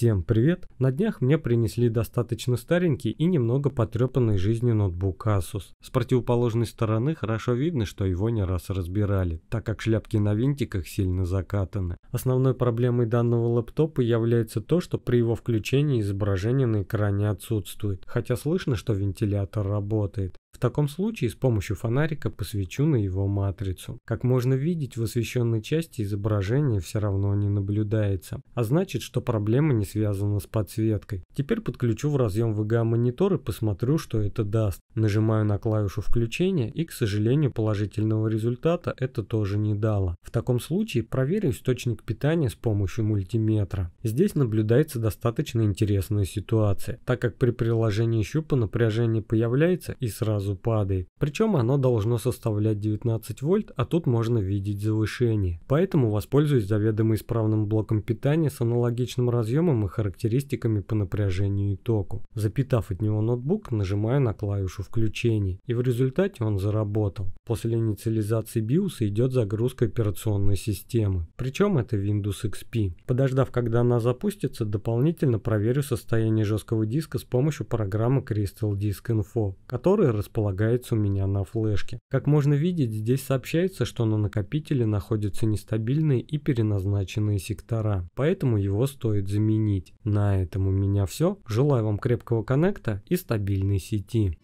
Всем привет! На днях мне принесли достаточно старенький и немного потрепанный жизнью ноутбук Asus. С противоположной стороны хорошо видно, что его не раз разбирали, так как шляпки на винтиках сильно закатаны. Основной проблемой данного лэптопа является то, что при его включении изображение на экране отсутствует, хотя слышно, что вентилятор работает. В таком случае с помощью фонарика посвечу на его матрицу. Как можно видеть, в освещенной части изображение все равно не наблюдается, а значит, что проблема не связана с подсветкой. Теперь подключу в разъем VGA монитор и посмотрю, что это даст. Нажимаю на клавишу включения и, к сожалению, положительного результата это тоже не дало. В таком случае проверю источник питания с помощью мультиметра. Здесь наблюдается достаточно интересная ситуация, так как при приложении щупа напряжение появляется и сразу сразу падает. Причем оно должно составлять 19 вольт, а тут можно видеть завышение. Поэтому воспользуюсь заведомо исправным блоком питания с аналогичным разъемом и характеристиками по напряжению и току. Запитав от него ноутбук, нажимаю на клавишу включения, и в результате он заработал. После инициализации BIOS идет загрузка операционной системы, причем это Windows XP. Подождав, когда она запустится, дополнительно проверю состояние жесткого диска с помощью программы Crystal Disk Info, которая располагается располагается у меня на флешке. Как можно видеть, здесь сообщается, что на накопителе находятся нестабильные и переназначенные сектора, поэтому его стоит заменить. На этом у меня все. Желаю вам крепкого коннекта и стабильной сети.